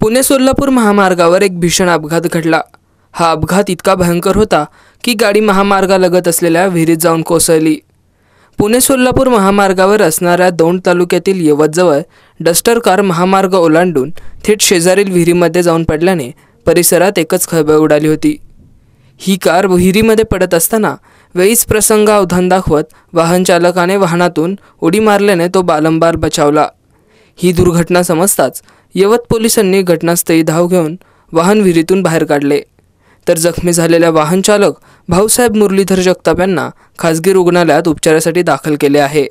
पुणे सोलापूर महामार्गावर एक भीषण अपघात घडला हा अपघात इतका भयंकर होता की गाडी महामार्गालगत असलेल्या विहिरीत जाऊन कोसळली पुणे सोलापूर महामार्गावर असणाऱ्या दौंड तालुक्यातील यवतजवळ डस्टर कार महामार्ग ओलांडून थेट शेजारील विहिरीमध्ये जाऊन पडल्याने परिसरात एकच खळबळ उडाली होती ही कार विहिरीमध्ये पडत असताना वेळीच प्रसंग अवधान दाखवत वाहनचालकाने वाहनातून उडी मारल्याने तो बालंबार बचावला ही दुर्घटना समजताच यवत पोलिसांनी घटनास्थळी धाव घेऊन वाहन विहिरीतून बाहेर काढले तर जखमी झालेल्या वाहन चालक भाऊसाहेब मुरलीधर जगताप यांना खासगी रुग्णालयात उपचारासाठी दाखल केले आहे